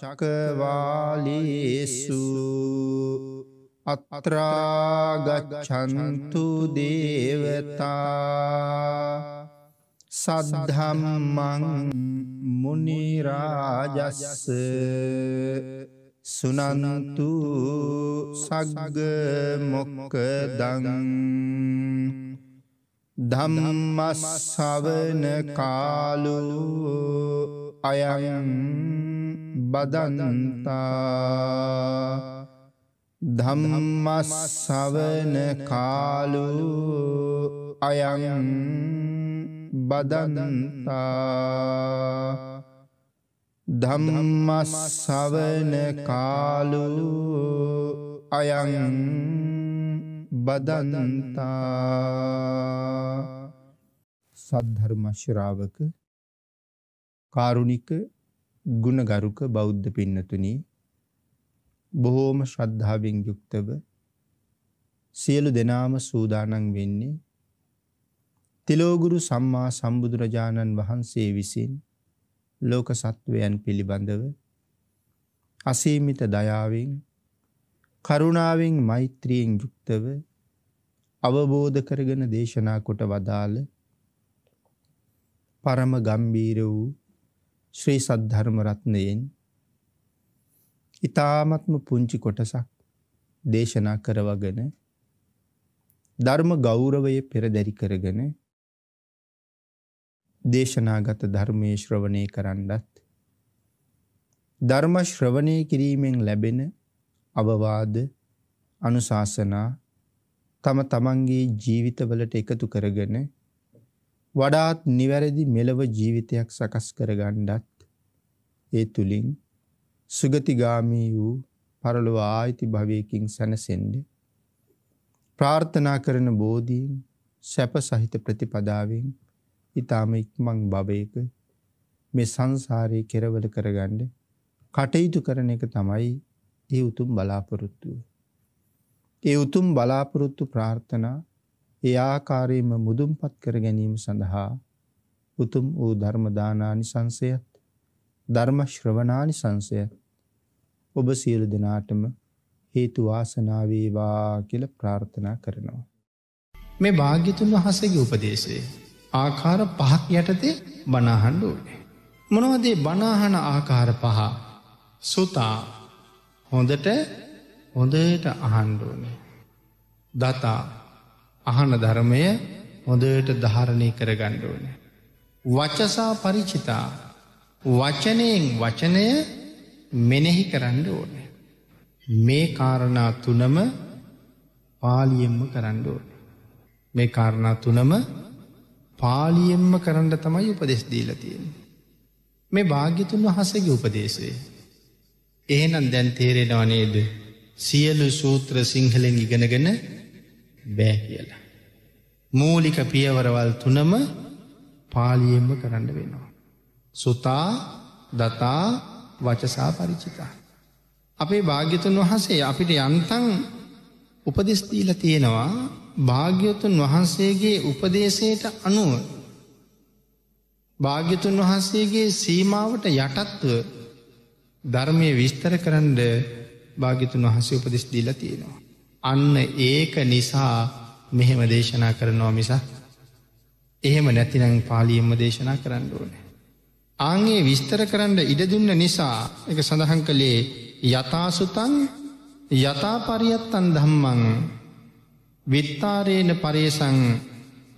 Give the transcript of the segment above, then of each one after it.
චකවාලිසු අත්‍රාගච්ඡන්තු දේවතා සද්ධම්මං මුනි රාජස්ස සුනනන්තු සග්ග මොක්කදං ධම්මස්සවන කාලු අයයන් බදනන්තා ධම්මස්සවන කාලු අයයන් බදනන්තා ධම්මස්සවන කාලු අයයන් බදන්තා සද්ධර්මශ්‍රාවක කාරුණික ගුණගරුක බෞද්ධ පින්නතුනි බොහෝම ශ්‍රද්ධාවෙන් යුක්තව සියලු දෙනාම සූදානම් වෙන්නේ තිලෝගුරු සම්මා සම්බුදුරජාණන් වහන්සේ විසින් ලෝක සත්වයන් පිළිබඳව අසීමිත දයාවෙන් කරුණාවෙන් මෛත්‍රියෙන් යුක්තව අවබෝධ කරගෙන දේශනා කොට වදාළ පරම ගම්බීර වූ ශ්‍රී සද්ධර්ම රත්නයෙන් ඊ타මත්ම පුංචි කොටසක් දේශනා කරවගෙන ධර්ම ගෞරවයේ පෙරදරි කරගෙන දේශනාගත ධර්මයේ ශ්‍රවණය කරන්නත් ධර්ම ශ්‍රවණය කිරීමෙන් ලැබෙන අවවාද අනුශාසනා තම තමන්ගේ ජීවිතවලට එකතු කරගෙන වඩාත් නිවැරදි මෙලව ජීවිතයක් සකස් කරගණ්ඩත් ඒ තුළින් සුගතිගාමී වූ පරලොව ආයිති භවයකින් සැනසෙන්ඩ ප්‍රාර්ථනා කරන බෝධීන් සැප සහිත ප්‍රතිපදාවෙන් ඉතාම ඉක්මං භවයක මේ සංසාරය කෙරවල කරගණ්ඩ කටයුතු කරන එක තමයි ඒ උතුම් බලාපොරොත්තුව. ඒ උතුම් බලාපොරොත්තු ප්‍රාර්ථනා ඒ ආකාරයෙන්ම මුදුන්පත් කර ගැනීම සඳහා උතුම් වූ ධර්ම දානානිසංසයත් ධර්ම ශ්‍රවණානිසංසයත් ඔබ සියලු දෙනාටම හේතු වාසනා වේවා කියලා ප්‍රාර්ථනා කරනවා. මේ භාග්‍යතුන් වහන්සේගේ උපදේශය ආකාර පහක් යටතේ බණහන් ඕනේ. මොනවද බණහන ආකාර පහ? සුතා හොඳට හොඳට අහන්න ඕනේ. දතා අහන ධර්මය හොඳට ධාරණය කරගන්න ඕනේ. වචසා පරිචිතා වචනයෙන් වචනය මෙනෙහි කරන්න ඕනේ. මේ කාරණා තුනම පාලියෙන්ම කරන්න ඕනේ. මේ කාරණා තුනම පාලියෙන්ම කරන්න තමයි උපදෙස් දීලා තියෙන්නේ. මේ භාග්‍යතුන් වහන්සේගේ උපදේශය එහෙනම් දැන් තේරෙනව නේද? සියලු සූත්‍ර සිංහලෙන් ඉගෙනගෙන බෑ කියලා. මූලික පියවරවල් තුනම පාලියෙන්ම කරන්න වෙනවා. සුතා දතා වචසා පරිචිතා. අපේ භාග්‍යතුන් වහන්සේ අපිට යන්තන් උපදෙස්දීල තියෙනවා භාග්‍යතුන් වහන්සේගේ උපදේශයට අනුව භාග්‍යතුන් වහන්සේගේ සීමාවට යටත්ව ධර්මය විස්තර කරන්න භාගිතුන් වහසේ උපදෙස් දීලා තියෙනවා. අන්න ඒක නිසා මෙහෙම දේශනා කරනවා මිස එහෙම නැතිනම් පාලියෙන්ම දේශනා කරන්න ඕනේ. ආන්ගේ විස්තර කරන්න ඉඩ දුන්න නිසා එක සඳහන් කළේ යථාසුතන් යථාපරියත්තන් ධම්මං විත්තාරේන පරේසං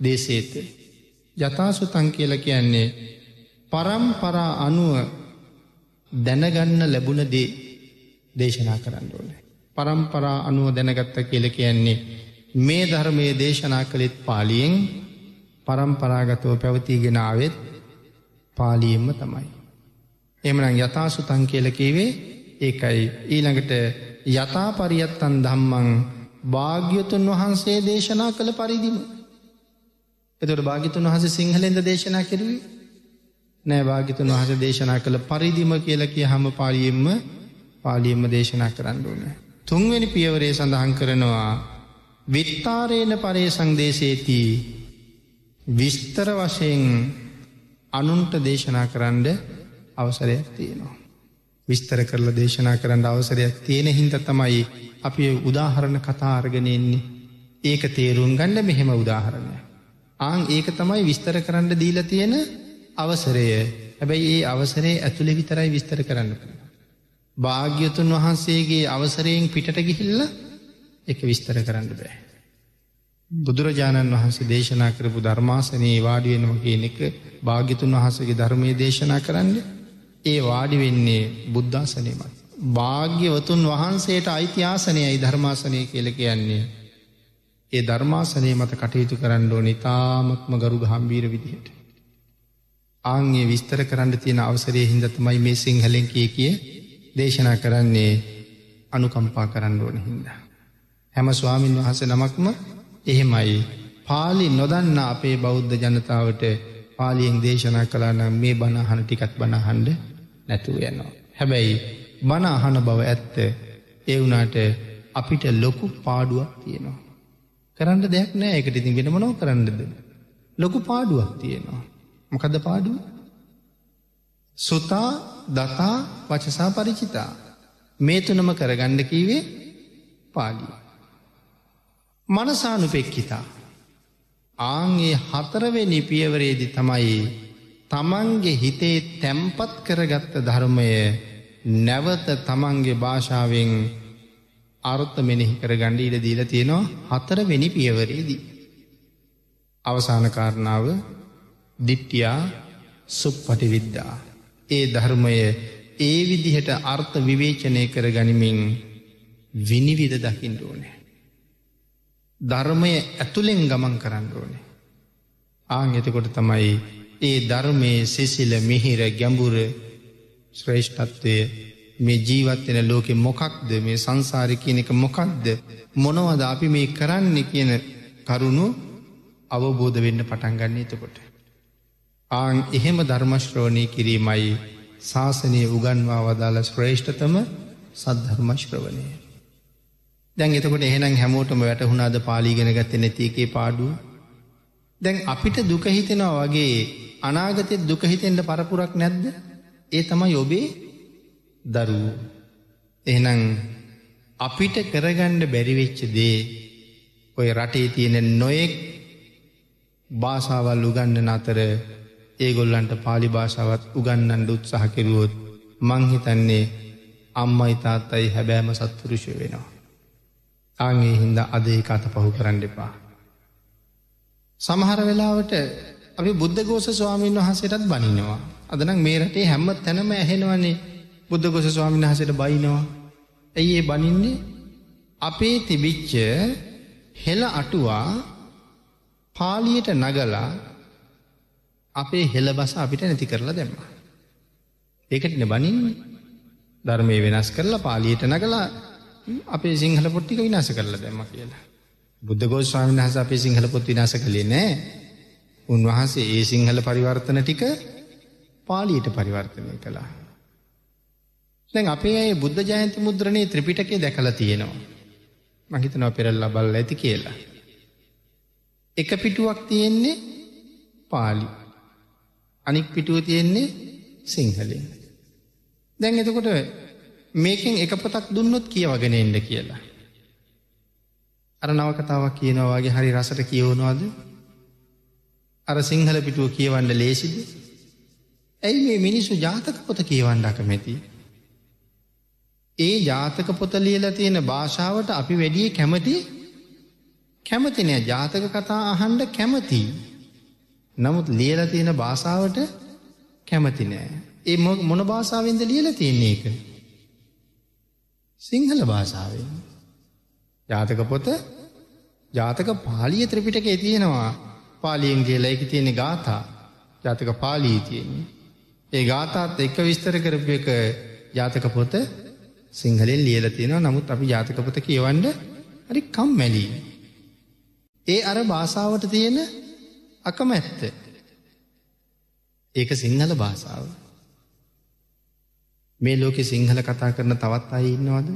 දේශේත යථාසුතං කියලා කියන්නේ පරම්පරා අනුව දැනගන්න ලැබුණ දේ දේශනා කරන්න ඕන. පරම්පරා අනුව දැනගත්ත කියල කියන්නේ මේ ධර්මය දේශනා කළෙත් පාලියෙන් පරම්පරාගතව පැවතිගෙනාවත් පාලියෙන්ම තමයි. එමන යථාසුතන් කියලකීවේ ඒකයි ඊළඟට යථා පරියත්තන් දම්මං භාග්‍යතුන් වහන්සේ දේශනා කළ පරිදිම. එතුට භාගිතුන් වහස සිංහලෙන්ද දේශනා කිරුවේ නෑ භාගිතුන් වහස දේශනා කළ පරිදිම කියලා කිය හම පාලියෙන්ම පාලියෙන්ම දේශනා කරන්න ඕන. තුන්වැනි පියවරේ සඳහන් කරනවා විත්තාරේන පරේ සංදේශේතිී විස්තර වශයෙන් අනුන්ට දේශනා කරන්න අවසරයක් තියෙනවා. විස්තර කරල දේශනා කරන්න අවසරයක් තියෙන හින්ද තමයි අපි උදාහරණ කතාර්ගෙනෙන්නේ ඒක තේරුම් ගන්න මෙහෙම උදාහරණය. ආං ඒක තමයි විස්තර කරන්න දීල තියෙන අවසරය හැබැයි ඒ අවසරේ ඇතුළෙ විතරයි විස්තර කරන්න කළ. භාග්‍යතුන් වහන්සේගේ අවසරයෙන් පිටට ගිහිල්ල එක විස්තර කරන්න බෑ. බුදුරජාණන් වහන්සේ දේශනා කරපු ධර්මාසනයේ වාඩිුවෙනම කියන එක භාග්‍යතුන් වහසගේ ධර්මය දේශනා කරන්න ඒ වාඩි වෙන්නේ බුද්ධාසනයමත්. භාග්‍යවතුන් වහන්සේට අයිති්‍යාසනයයි ධර්මාසනය කියල කියන්නේ. ඒ ධර්මාසනය මත කටයුතු කරන්න ඕන ඉතාමත්ම ගරු ගම්බීර විදිහට. ආංගේ විස්තර කරන්න තියෙන අවසරය හින්ද තමයි මේ සිංහලෙන් කිය කිය දේශනා කරන්නේ අනුකම්පා කරන්න ඕන හින්දා. හැම ස්වාමීන් වහස නමක්ම එහෙමයි. පාලි නොදන්න අපේ බෞද්ධ ජනතාවට පාලියෙන් දේශනා කලානම් මේ බණහන ටිකත් බණහන්ඩ නැතුව යනවා. හැබැයි බණ අහන බව ඇත්ත ඒ වුනාට අපිට ලොකු පාඩුවක් තියෙනවා. කරන්න දෙයක් නෑ එකට ඉතින් වෙනමනෝ කරන්නද. ලොකු පාඩුවක් තියෙනවා. මොකද පාඩුව? සුතා දතා වචසා පරිචිතා මේ තුනම කරගන්න කීවේ පාලිය. මනසානුපෙක්කිතා ආන්ගේ හතරවෙනි පියවරේදි තමයි තමන්ගේ හිතේ තැම්පත් කරගත්ත ධර්මය නැවත තමන්ගේ භාෂාවෙන් අර්ථ මෙනෙහි කරගන්න ඉඩ දීලා තියෙනවා හතරවෙනි පියවරේදී. අවසාන කාරණාව දිට්ටියා සුප්පටි විද්දා. ඒ ධර්මය ඒ විදිහට අර්ථ විවේචනය කර ගනිමින් විනිවිද දකිින් ඕනෑ. ධර්මය ඇතුළෙන් ගමන් කරන්න ඕනේ. ආං එතකොට තමයි ඒ ධර්මයේ සෙසිල මෙහිර ගැඹුර ශ්‍රේෂ්ඨත්වය මේ ජීවත්වෙන ලෝකෙ මොකක්ද මේ සංසාරි කියන එක මොකක්ද මොනවද අපි මේ කරන්න කියන කරුණු අවබෝධ වෙන්න පටන් ගන්න එතකොට. ආං එහෙම ධර්මශ්‍රෝණය කිරීමයි ශාසනය උගන්වා වදාළ ශ්‍රේෂ්ඨතම සද්ධර්මශ්‍රවණය. දැන් එතකොට එහෙනම් හැමෝටම වැටහුණාද පාලිගෙන ගත්ත නැතිකේ පාඩු. දැන් අපිට දුකහිතෙනවා වගේ අනාගතෙත් දුකහිතෙන්ට පරපුරක් නැද්ද ඒ තමයි ඔබේ දරුවූ. එහනං අපිට කරගණ්ඩ බැරිවෙච්ච දේ ඔය රටේ තියෙන නොයෙක් භාෂාවල් උගන්න නතර ඒගොල්ලන්ට පාලි භාෂාවත් උගන්නන්ඩ උත්සාහකිරුවොත් මංහිතන්නේ අම්මයි තාත්තයි හැබෑම සත්තුරුෂය වෙනවා. ආගේ හින්ද අදේ කත පහු කරන්න එපා. සමහර වෙලාවට අපි බුද්ධගෝස ස්වාමීන් වහන්සේටත් බනිනවා. අදනම් මේරටේ හැම්ම තැනම ඇහෙනවන්නේ බුද්ධගොස ස්වාමීන් වහසට බයිනවා. ඇයි ඒ බනින්නේ අපේ තිබිච්ච හෙළ අටුවා පාලියට නගලා අපේ හෙළ බස අපිට නැති කරලා දැම්ම. ඒකටන බනින් ධර්මය වෙනස් කරලා පාලියට නගලා අපේ සිංහල පොට්ටික විනාස කරලා දැම්ම කියලා. බුද්ධගෝ ස්වාමීන් වහන්සේ අපේ සිංහල පොත් විනාශ කළේ නෑ. උන්වහන්සේ ඒ සිංහල පරිවර්තන ටික පාලියට පරිවර්තනය කළා. දැන් අපේ අය බුද්ධ ජයන්ති මුද්‍රණයේ ත්‍රිපිටකේ දැකලා තියෙනවා. මං හිතනවා පෙරලා බලලා ඇති කියලා. එක පිටුවක් තියෙන්නේ පාලි අනික් පිටුව තියෙන්නේ සිංහලෙන්. දැන් එතකොට මේකෙන් එක පොතක් දුන්නොත් කියවගෙන එන්න කියලා. අර නවකතාවක් කියනවාගේ හරි රසට කියවනවාද අර සිංහල පිටුව කියවන්න ලේසිද ඇයි මේ මිනිස්සු ජාතක පොත කියවන්නඩ කමැති. ඒ ජාතක පොත ලියල තියෙන භාෂාවට අපි වැඩිය කැමති කැමතිනය ජාතක කතා අහන්ඩ කැමතිී. නමුත් ලියලා තියෙන භාෂාවට කැමති නෑ. ඒ මොන භාෂාවෙන්ද ලියලා තියෙන්නේ ඒක? සිංහල භාෂාවෙන්. ජාතක පොත ජාතක පාලිය ත්‍රිපිටකේ තියෙනවා. පාලියෙන් කියලා ඒකේ තියෙන ગાථා. ජාතක පාලියේ තියෙන්නේ. ඒ ગાථාත් එක්ක විස්තර කරපු එක ජාතක පොත සිංහලෙන් ලියලා තියෙනවා. නමුත් අපි ජාතක පොත කියවන්න හරි කම්මැලි. ඒ අර භාෂාවට තියෙන අකමැත්ත. ඒක සිංහල භාෂාව. මේ ලෝකෙ සිංහල කතා කරන තවත් අය ඉන්නවද?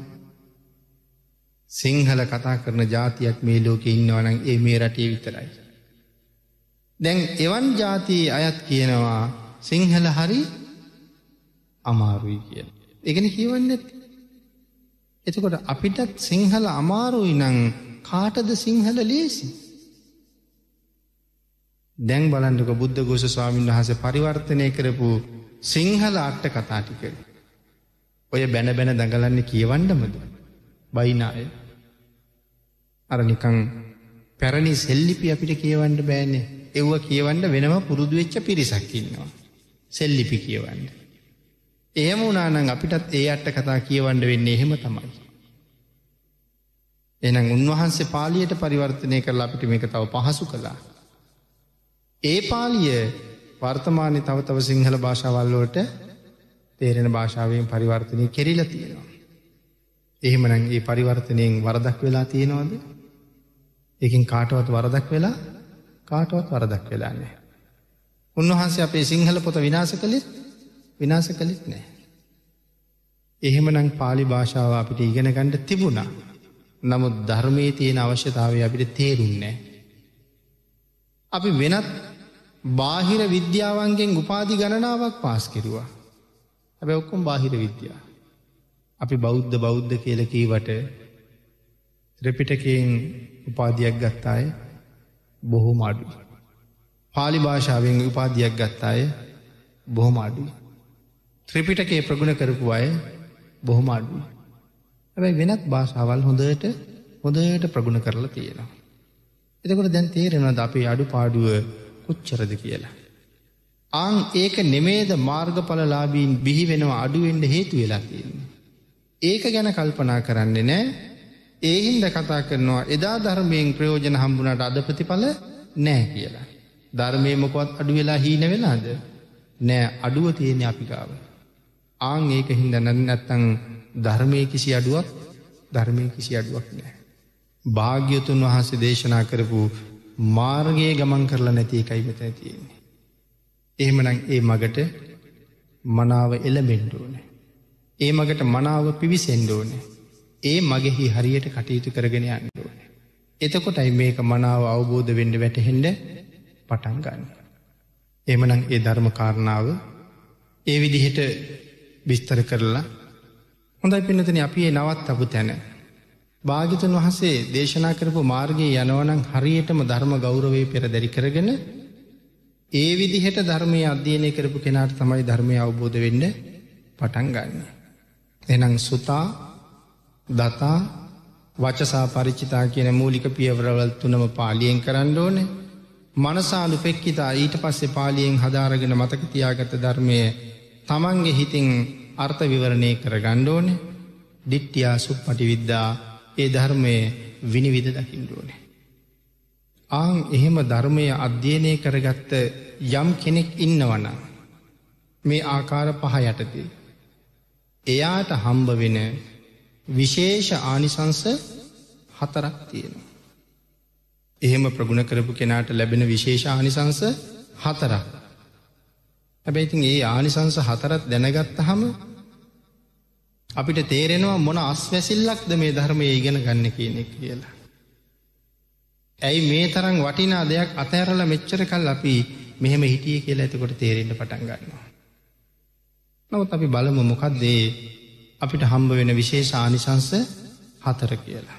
සිංහල කතා කරන જાතියක් මේ ලෝකෙ ඉන්නවනම් ඒ මේ රටේ විතරයි. දැන් එවන් જાතියේ අයත් කියනවා සිංහල හරි අමාරුයි කියලා. ඒකනේ කියවන්නේ නැත්තේ. එතකොට අපිටත් සිංහල අමාරුයි නම් කාටද සිංහල ලේසි? දැන් බලන්ඩුක බුද්ධ ගෝෂ ස්වාමීන් වහස පරිවර්තනය කරපු සිංහල අට්ට කතා ටික. ඔය බැන බැන දඟලන්න කියවන්ඩමද. බයිනාය. අර නිකං පැරණි සෙල්ලිපි අපිට කියවන්ඩ බෑනේ එව්ව කියවන්ඩ වෙනම පුරුදුවෙච්ච පිරිසක්කින්නවා. සෙල්ලිපි කියවන්න. එහෙම උනානං අපිටත් ඒ අට්ට කතා කියවන්ඩ වෙන්නේ එහෙම තමයි. එනම් උන්වහන්සේ පාලියට පරිවර්තනය කරලා අපිට මේක තව පහසු කලා ඒ පාලිය වර්තමානය තවතව සිංහල භාෂාවල්ලෝට තේරෙන භාෂාවෙන් පරිවර්තනය කෙරිල තියෙනවා. එහෙමනගේ පරිවර්තනයෙන් වරදක් වෙලා තියෙනවාද එකින් කාටවත් වරදක් වෙලා කාටවත් වරදක් වෙලාන්නේ. උන්වහන්සේ අපේ සිංහල පොත විනාස කළිත් විනාස කළිත් නෑ. එහෙමනං පාලි භාෂාව අපිට ඉගෙනගණ්ඩ තිබුණා. නමුත් ධර්මයේ තියෙන අවශ්‍යතාවය අපිට තේරුන්නේ. අපි වෙනත් බාහිර විද්‍යාවන්ගෙන් උපාධි ගණනාවක් පාස් කෙරුවා. හැබැ ඔක්කොම් බාහිර විද්‍යා. අපි බෞද්ධ බෞද්ධ කියලකීවට ත්‍රපිටකයෙන් උපාධයක් ගත්තාය බොහෝ මාඩු. පාලි භාෂාවෙන් උපාධයක් ගත්තාය බොහොම අඩුයි. ත්‍රිපිටකේ ප්‍රගුණ කරපු අය බොහොම අඩුයි. ඇැයි වෙනත් භාෂාවල් හොඳට හොඳයට ප්‍රගුණ කරලා තියෙනවා. එතකොට දැන් තේරෙනද අපේ අඩු පාඩුව උච්චරද කියලා. ආං ඒක නෙමේද මාර්ගඵලලාබීන් බිහි වෙනවා අඩුවෙන්ට හේතු වෙලා තියන්නේ. ඒක ගැන කල්පනා කරන්නේ නෑ ඒහින්ද කතා කරනවා එදා ධර්මයෙන් ප්‍රයෝජන හම්බුනට අද ප්‍රතිඵල නෑ කියලා. ධර්මයමකොත් අඩු වෙලා හීන වෙලාද නෑ අඩුව තියෙන අපිකාව. ආං ඒක හින්ද නැන්නත්තං ධර්මය කිසි අඩුවක් ධර්මය කිසි අඩුවක් නෑ. භාග්‍යතුන් වහන්සේ දේශනා කරපු මාර්ගයේ ගමන් කරලා නැති එකයි මෙතන තියෙන්නේ. එහෙමනම් ඒ මගට මනාව එළඹෙන්න ඕනේ. ඒ මගට මනාව පිවිසෙන්න ඕනේ. ඒ මගෙහි හරියට කටයුතු කරගෙන යන්න ඕනේ. එතකොටයි මේක මනාව අවබෝධ වෙන්න වැටහෙන්න පටන් ගන්න. එහෙමනම් ඒ ධර්ම කාරණාව ඒ විදිහට විස්තර කරලා හොඳයි පින්නතනේ අපි ඒ නවත් අපු තැන භාගිතන් වහන්සේ දේශනා කරපු මාර්ගයේ යනවනං හරියටම ධර්ම ගෞරවේ පෙරදැරි කරගෙන ඒ විදිහට ධර්මය අධ්‍යයනය කරපු කෙනාට තමයි ධර්මය අවබෝධ වෙන්න පටන් ගන්න. එනං සුතා දතා වචසා පරිචිතා කියන මූලික පියවරවල් තුනම පාලියෙන් කරන්න ඕන මනසාලු පෙක්කිතා ඊට පස්සේ පාලියෙන් හදාරගෙන මතකතියාගත ධර්මය තමන්ගේ හිතින් අර්ථ විවරණය කර ගණ්ඩෝන ඩිට්ටියා සුප්පටි විද්දා ඒ ධර්මය විනිවිධ දකිින්ඩුවන. ආං එහෙම ධර්මය අධ්‍යයනය කරගත්ත යම් කෙනෙක් ඉන්නවන. මේ ආකාර පහ යටති. එයාට හම්බ වෙන විශේෂ ආනිසංස හතරක් තියෙනවා. එහෙම ප්‍රගුණ කරපු කෙනාට ලැබෙන විශේෂ ආනිසංස හතරක්. හැබැයිතින් ඒ ආනිසංස හතරත් දැනගත්ත හම අපිට තේරෙනවා මොන අස්වැසිල්ලක්ද මේ ධර්මය ඉගෙන ගන්න කියන එක කියලා. ඇයි මේ තරම් වටිනා දෙයක් අතහැරලා මෙච්චර කල් අපි මෙහෙම හිටියේ කියලා එතකොට තේරෙන්න පටන් ගන්නවා. නමුත් අපි බලමු මොකක්ද ඒ අපිට හම්බ වෙන විශේෂ ආනිසංශ හතර කියලා.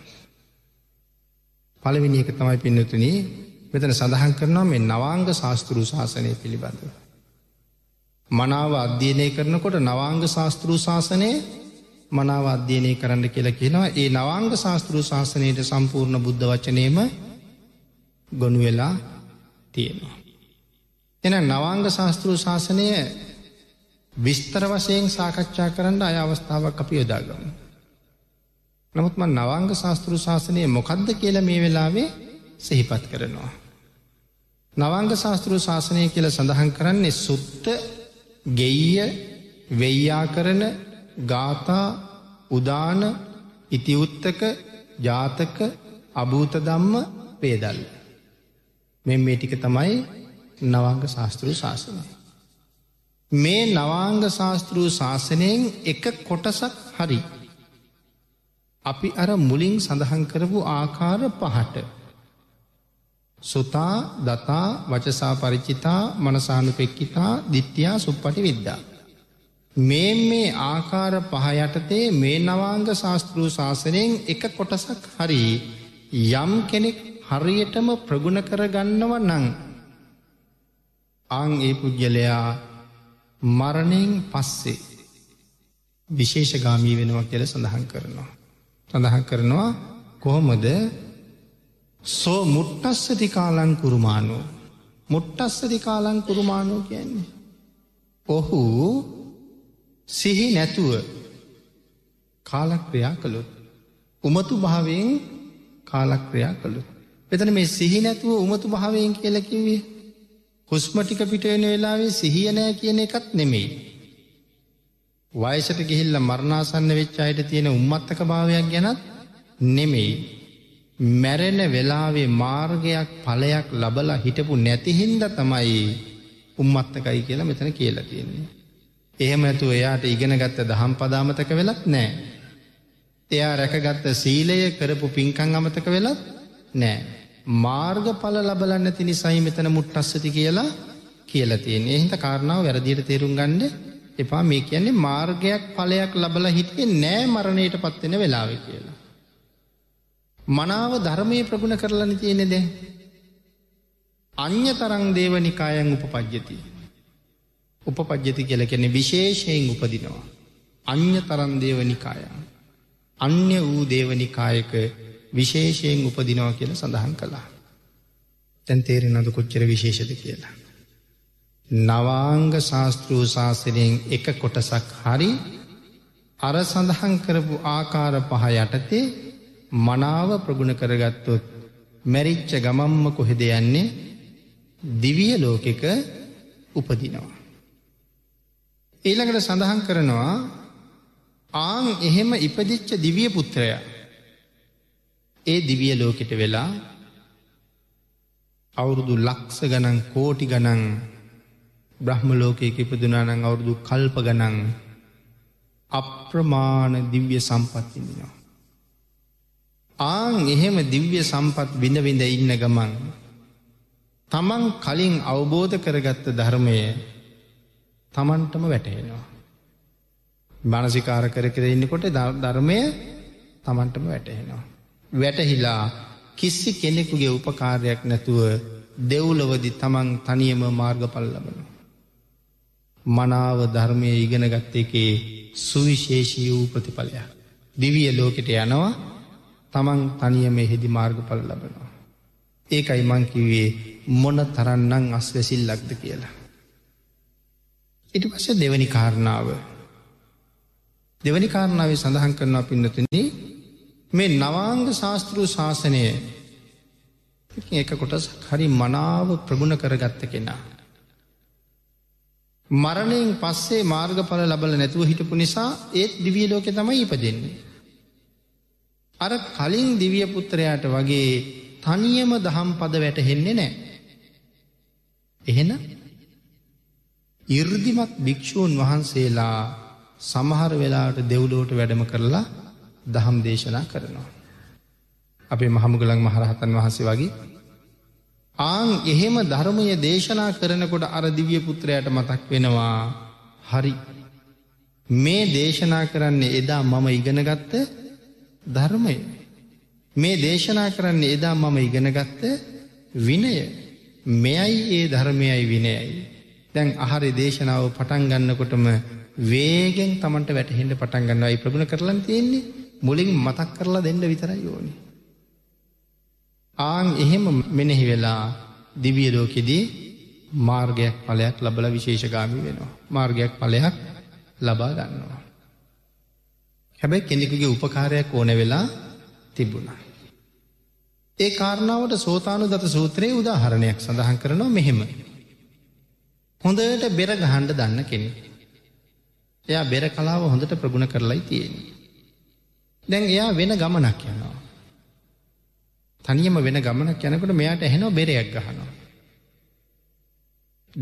පළවෙනි එක තමයි පින්නතුනි මෙතන සඳහන් කරනවා මේ නවාංග ශාස්ත්‍රු ශාසනය පිළිබඳව. මනාව අධ්‍යයනය කරනකොට නවාංග ශාස්තෘ ශාසනය මනාව අධ්‍යයනය කරන්න කියලා කියෙනවා ඒ නවාංග ශාස්තෘ ශාසනයට සම්පූර්ණ බුද්ධ වචනයම ගොනු වෙලා තියෙනවා. එන නවාංග ශාස්තෘ ශාසනය විස්තර වශයෙන් සාකච්ඡා කරන්න අය අවස්ථාවක් අපි යොදාගම. නමුත්ම නවාංග ශාස්තෘ ශාසනය මොකක්ද කියලා මේ වෙලාවේ සෙහිපත් කරනවා. නවාංග ශාස්තෘ ශාසනය කියල සඳහන් කරන්නේ සුත්ත ගෙයිය වෙයියා කරන ගාථා උදාන ඉතිවුත්තක ජාතක අභූත දම්ම පේදල්ල. මෙ මේ ටික තමයි නවංග ශාස්තෘූ ශාසනය. මේ නවාංග ශාස්තෘූ ශාසනයෙන් එක කොටසක් හරි. අපි අර මුලින් සඳහන් කරපු ආකාර පහට. සුතා දතා වචසා පරිචිතා මනසානුපෙක්කිතා දිත්‍යයා සුප්පටි විද්දා. මේ මේ ආකාර පහ යටතේ මේ නවාංග ශාස්තෘූ ශාසනයෙන් එක කොටසක් හරි යම් කෙනෙක් හරියටම ප්‍රගුණ කරගන්නව නං. ආං ඒ පුද්ගලයා මරණයෙන් පස්සේ විශේෂගාමී වෙනවා කියල සඳහන් කරනවා. සඳහන් කරනවා කොහොමද සෝ මුට්ටස්සතිකාලං කුරුමානුව මුට්ටස්සතිකාලං කුරුමානුව කියන්නේ. ඔහු සිහි නැතුව කාලක්‍රියා කළොත් උමතු භාවයෙන් කාලක්‍රියා කළොත්. එතන මේ සිහි නැතුව උමතු භාවයෙන් කියලකිවේ. හුස්මටික පිටවෙන වෙලාවේ සිහියනෑ කියන එකත් නෙමෙයි. වයිසට ගිහිල්ල මරණාසන්න වෙච්චායට තියෙන උම්මත්තක භාවයක් ගැනත් නෙමෙයි. මැරෙන වෙලාවේ මාර්ගයක් ඵලයක් ලබලා හිටපු නැතිහින්ද තමයි උම්මත්තකයි කියලා මෙතන කියලා තියෙන්නේ. එහෙම නැතුව එයාට ඉගෙනගත්ත දහම් පදාමතක වෙලත් නෑ. එයා රැකගත්ත සීලය කරපු පින්කම් අමතක වෙලත් නෑ. මාර්ගඵල ලබලා නැති නිසයි මෙතන මුට්ටස්සති කියලා කියලා තියෙන්නේ. එහෙනම් කාරණාව වැරදියට තේරුම් ගන්න එපා. මේ කියන්නේ මාර්ගයක් ඵලයක් ලබලා හිටියේ නෑ මරණයටපත් වෙන වෙලාවේ කියලා. මනාව ධර්මයේ ප්‍රගුණ කරලානේ තියෙන්නේ දැන්. අඤ්‍යතරං දේවනිකායන් උපපජ්ජති. උපපජ්ජති කියල කැනෙ විශේෂයෙන් උපදිනවා. අන්‍ය තරන් දේවනිකාය. අන්‍ය වූ දේවනිකායක විශේෂයෙන් උපදිනවා කියල සඳහන් කළා. තැන් තේරෙන් අද කොච්චර විශේෂද කියලා. නවාංග ශාස්තෘූ ශාසනයෙන් එක කොටසක් හරි අර සඳහන් කරපු ආකාර පහ යටතේ මනාව ප්‍රගුණ කරගත්තොත් මැරිච්ච ගමම්ම කොහෙද යන්නේ දිවිය ලෝකෙක උපදිනවා. ඊළඟට සඳහන් කරනවා ආං එහෙම ඉපදිච්ච දිවිය පුත්‍රය ඒ දිවිය ලෝකෙට වෙලා අවුරුදු ලක්ස ගණන් කෝටි ගණන් බ්‍රහ්ම ලෝකයක ඉපදුනානං අවුරුදු කල්ප ගණන් අප්‍රමාණ දිව්‍ය සම්පත්තිඳිනවා. ආං එහෙම දිව්‍ය සම්පත් විඳවිඳ ඉන්න ගමන් තමන් කලින් අවබෝධ කරගත්ත ධර්මය තමන්ටම වැටහෙනවා. මනසිකාර කර කර ඉන්නකොට ධර්මය තමන්ටම වැටහෙනවා. වැටහිලා කිසි කෙනෙකුගේ උපකාරයක් නැතුව දෙව්ලවදි තමන් තනියම මාර්ගඵල් ලබනවා. මනාව ධර්මය ඉගෙනගත්ත එකේ සුවිශේෂී වූ ප්‍රතිඵලයක්. දිවිය ලෝකෙට යනවා තමන් තනියම හෙදි මාර්ගඵල ලබනවා. ඒකයි මංකිවේ මොන තරන්නං අස්වැසිල්ලක්ද කියලා. ඉට පස්ස දෙවැනි කාරණාව. දෙවැනි කාරණාව සඳහන් කරනවා පින්නතින්නේ මේ නවාංග ශාස්තෘූ ශාසනය එක කොටස් හරි මනාව ප්‍රගුණ කරගත්ත කෙනා. මරණයෙන් පස්සේ මාර්ගඵල ලබල නැතුව හිටපු නිසා ඒත් දිවිය ලෝක තමයි ඉපදෙන්නේ. අර කලින් දිවියපුත්‍රයාට වගේ තනියම දහම් පද වැටහෙන්නේ නෑ. එහෙන ඉර්දිමත් භික්‍ෂූන් වහන්සේලා සමහර වෙලාට දෙව්ලෝට වැඩම කරලා දහම් දේශනා කරනවා. අපේ මහමුගලන් මහරහතන් වහන්සේ වගේ ආං එහෙම ධර්මය දේශනා කරනකොට අරදිවිය පුත්‍රයට මතක් වෙනවා හරි මේ දේශනා කරන්නේ එදා මම ඉගෙනගත්ත ධර්මය මේ දේශනා කරන්නේ එදා මම ඉගෙනගත්ත විනය මෙයයි ඒ ධර්මයයි විනයයි දැන් අහරි දේශනාව පටන් ගන්නකොටම වේගෙන් Tamanට වැටහෙන්න පටන් ගන්නවා. ඒ ප්‍රගුණ කරලා තියෙන්නේ මුලින් මතක් කරලා දෙන්න විතරයි ඕනේ. ආන් එහෙම මෙනෙහි වෙලා දිව්‍ය ලෝකෙදී මාර්ගයක් ඵලයක් ලබලා විශේෂගාමි වෙනවා. මාර්ගයක් ඵලයක් ලබා ගන්නවා. හැබැයි කෙනෙකුගේ උපකාරයක් ඕන වෙලා තිබුණා. ඒ කාරණාවට සෝතානුදත සූත්‍රයේ උදාහරණයක් සඳහන් කරනවා මෙහෙම. හොඳට බෙර ගහන්ඩ දන්න කෙනෙ. එයා බෙර කලාව හොඳට ප්‍රගුණ කරලායි තියෙන. දැන් එයා වෙන ගමනක් යනවා. තනියම වෙන ගමනක් යනකට මෙයාට ඇහෙනෝ බෙරයක් ගහනවා.